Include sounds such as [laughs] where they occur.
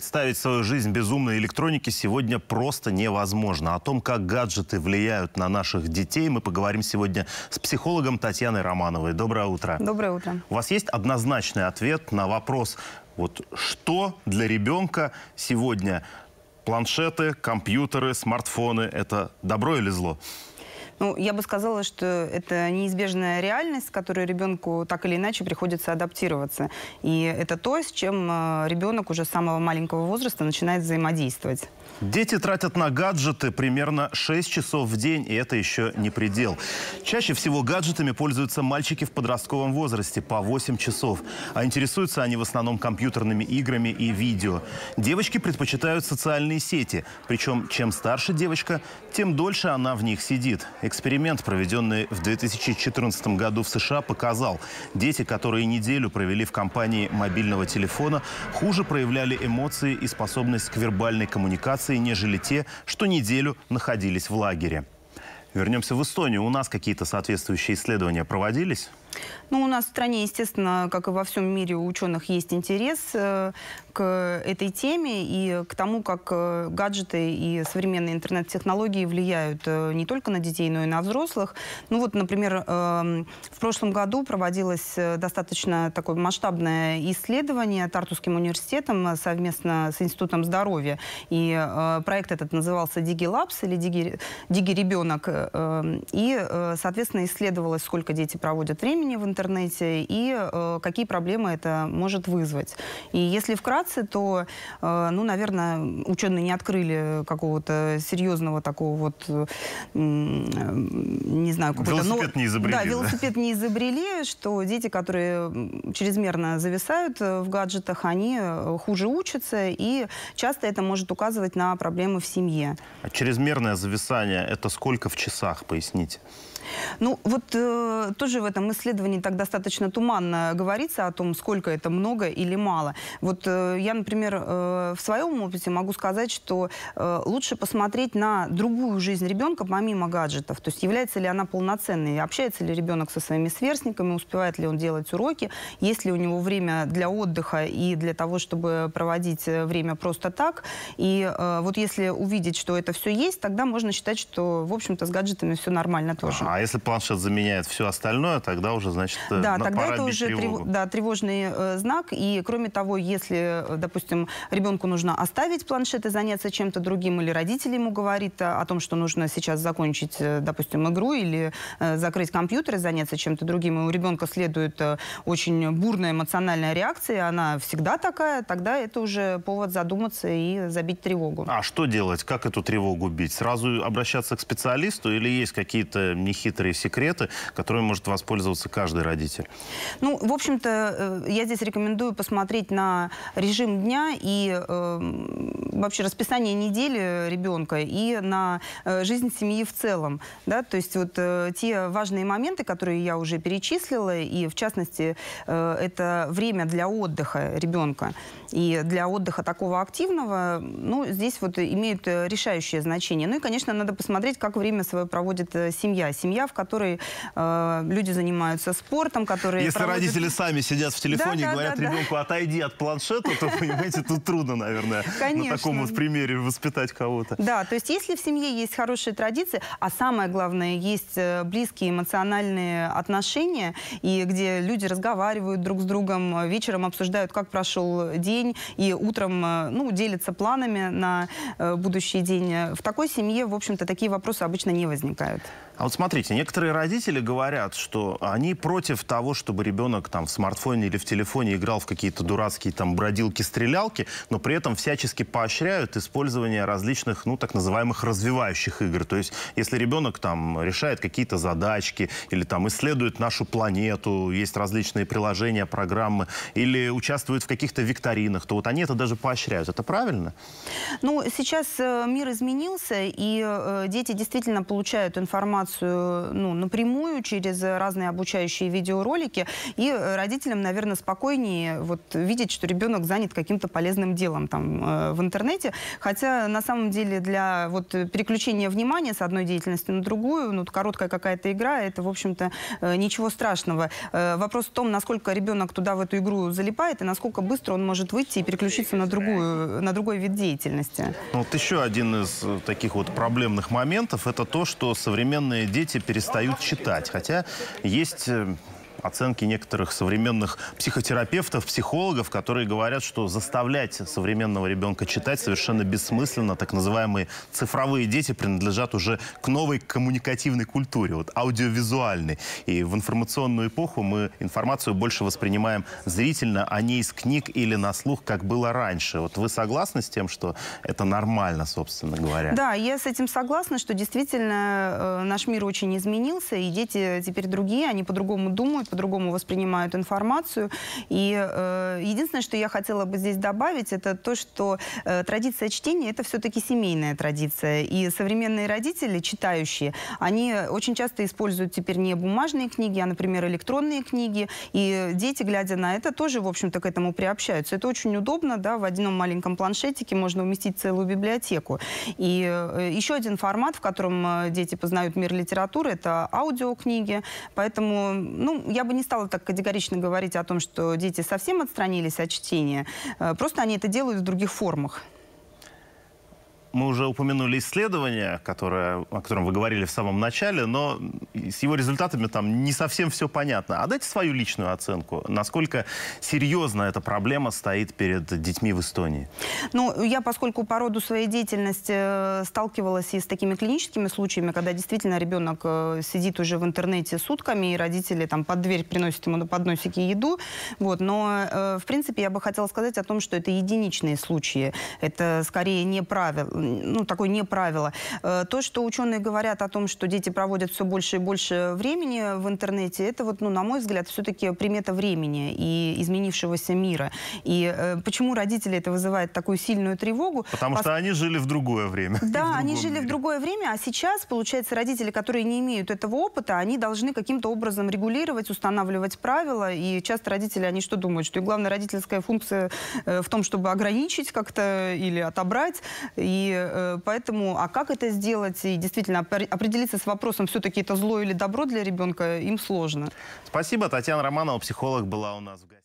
представить свою жизнь без умной электроники сегодня просто невозможно. О том, как гаджеты влияют на наших детей, мы поговорим сегодня с психологом Татьяной Романовой. Доброе утро. Доброе утро. У вас есть однозначный ответ на вопрос, вот что для ребенка сегодня планшеты, компьютеры, смартфоны – это добро или зло? Ну, я бы сказала, что это неизбежная реальность, с которой ребенку так или иначе приходится адаптироваться. И это то, с чем э, ребенок уже с самого маленького возраста начинает взаимодействовать. Дети тратят на гаджеты примерно 6 часов в день, и это еще не предел. Чаще всего гаджетами пользуются мальчики в подростковом возрасте по 8 часов, а интересуются они в основном компьютерными играми и видео. Девочки предпочитают социальные сети, причем чем старше девочка, тем дольше она в них сидит. Эксперимент, проведенный в 2014 году в США, показал, дети, которые неделю провели в компании мобильного телефона, хуже проявляли эмоции и способность к вербальной коммуникации, нежели те, что неделю находились в лагере. Вернемся в Эстонию. У нас какие-то соответствующие исследования проводились? Ну, у нас в стране, естественно, как и во всем мире у ученых есть интерес э, к этой теме и к тому, как э, гаджеты и современные интернет-технологии влияют э, не только на детей, но и на взрослых. Ну вот, например, э, в прошлом году проводилось э, достаточно такое масштабное исследование Тартусским университетом э, совместно с Институтом здоровья. И проект этот назывался «Дигилапс» или «Диги, Диги ребенок». И, соответственно, исследовалось, сколько дети проводят время времени в интернете и э, какие проблемы это может вызвать. И если вкратце, то, э, ну, наверное, ученые не открыли какого-то серьезного такого вот, э, не знаю, какого-то... Ну, велосипед но... не изобрели. Да, велосипед да? не изобрели, что дети, которые чрезмерно зависают э, в гаджетах, они э, хуже учатся, и часто это может указывать на проблемы в семье. А чрезмерное зависание – это сколько в часах, поясните? Ну, вот э, тоже в этом мысли исследований так достаточно туманно говорится о том, сколько это много или мало. Вот э, я, например, э, в своем опыте могу сказать, что э, лучше посмотреть на другую жизнь ребенка помимо гаджетов. То есть является ли она полноценной, общается ли ребенок со своими сверстниками, успевает ли он делать уроки, есть ли у него время для отдыха и для того, чтобы проводить время просто так. И вот если увидеть, что это все есть, тогда можно считать, что, в общем-то, с гаджетами все нормально тоже. А если планшет заменяет все остальное, тогда уже уже, значит, э, да, на, тогда это уже тревогу. да, тревожный э, знак. И кроме того, если, э, допустим, ребенку нужно оставить планшет и заняться чем-то другим, или родители ему говорит э, о том, что нужно сейчас закончить, допустим, игру или э, закрыть компьютер и заняться чем-то другим, и у ребенка следует э, очень бурная эмоциональная реакция, она всегда такая, тогда это уже повод задуматься и забить тревогу. А что делать? Как эту тревогу бить? Сразу обращаться к специалисту или есть какие-то нехитрые секреты, которыми может воспользоваться каждый родитель. Ну, в общем-то, э, я здесь рекомендую посмотреть на режим дня и э, вообще расписание недели ребенка и на э, жизнь семьи в целом. Да? То есть вот э, те важные моменты, которые я уже перечислила, и в частности, э, это время для отдыха ребенка и для отдыха такого активного, ну, здесь вот имеет э, решающее значение. Ну и, конечно, надо посмотреть, как время свое проводит э, семья. Семья, в которой э, люди занимаются занимаются спортом, которые... Если проводят... родители сами сидят в телефоне да, и говорят да, да, ребенку, отойди от планшета, то, понимаете, тут трудно, наверное, Конечно. на таком вот примере воспитать кого-то. Да, то есть если в семье есть хорошие традиции, а самое главное, есть э, близкие эмоциональные отношения, и где люди разговаривают друг с другом, вечером обсуждают, как прошел день, и утром э, ну, делятся планами на э, будущий день. В такой семье, в общем-то, такие вопросы обычно не возникают. А вот смотрите, некоторые родители говорят, что они против того, чтобы ребенок там в смартфоне или в телефоне играл в какие-то дурацкие там бродилки-стрелялки, но при этом всячески поощряют использование различных, ну, так называемых развивающих игр. То есть, если ребенок там решает какие-то задачки или там исследует нашу планету, есть различные приложения, программы, или участвует в каких-то викторинах, то вот они это даже поощряют. Это правильно? Ну, сейчас э, мир изменился, и э, дети действительно получают информацию информацию ну, напрямую через разные обучающие видеоролики, и родителям, наверное, спокойнее вот видеть, что ребенок занят каким-то полезным делом там э, в интернете, хотя на самом деле для вот переключения внимания с одной деятельности на другую, ну, короткая какая-то игра, это, в общем-то, э, ничего страшного. Э, вопрос в том, насколько ребенок туда, в эту игру залипает, и насколько быстро он может выйти и переключиться на, другую, на другой вид деятельности. Вот еще один из таких вот проблемных моментов, это то, что современные дети перестают читать. Хотя есть э, оценки некоторых современных психотерапевтов, психологов, которые говорят, что заставлять современного ребенка читать совершенно бессмысленно. Так называемые цифровые дети принадлежат уже к новой коммуникативной культуре, вот аудиовизуальной. И в информационную эпоху мы информацию больше воспринимаем зрительно, а не из книг или на слух, как было раньше. Вот вы согласны с тем, что это нормально, собственно говоря? Да, я с этим согласна, что действительно э, наш мир очень изменился, и дети теперь другие, они по-другому думают, по-другому воспринимают информацию. И э, единственное, что я хотела бы здесь добавить, это то, что э, традиция чтения – это все-таки семейная традиция. И современные родители, читающие, они очень часто используют теперь не бумажные книги, а, например, электронные книги. И дети, глядя на это, тоже, в общем-то, к этому приобщаются. Это очень удобно, да, в одном маленьком планшетике можно уместить целую библиотеку. И э, еще один формат, в котором э, дети познают мир литературы, это аудиокниги. Поэтому, ну, я я бы не стала так категорично говорить о том, что дети совсем отстранились от чтения. Э, просто они это делают в других формах мы уже упомянули исследование, которое, о котором вы говорили в самом начале, но с его результатами там не совсем все понятно. А дайте свою личную оценку, насколько серьезно эта проблема стоит перед детьми в Эстонии. Ну, я, поскольку по роду своей деятельности э, сталкивалась и с такими клиническими случаями, когда действительно ребенок э, сидит уже в интернете сутками, и родители там под дверь приносят ему на подносике еду. Вот. Но, э, в принципе, я бы хотела сказать о том, что это единичные случаи. Это скорее не правило ну, такое не правило. Э, то, что ученые говорят о том, что дети проводят все больше и больше времени в интернете, это, вот, ну, на мой взгляд, все-таки примета времени и изменившегося мира. И э, почему родители это вызывает такую сильную тревогу? Потому Пос... что они жили в другое время. [laughs] Да, они жили мире. в другое время, а сейчас, получается, родители, которые не имеют этого опыта, они должны каким-то образом регулировать, устанавливать правила. И часто родители, они что думают? Что и главная родительская функция э, в том, чтобы ограничить как-то или отобрать. И Э, поэтому, а как это сделать и действительно определиться с вопросом, все-таки это зло или добро для ребенка, им сложно. Спасибо. Татьяна Романова, психолог, была у нас в гостях.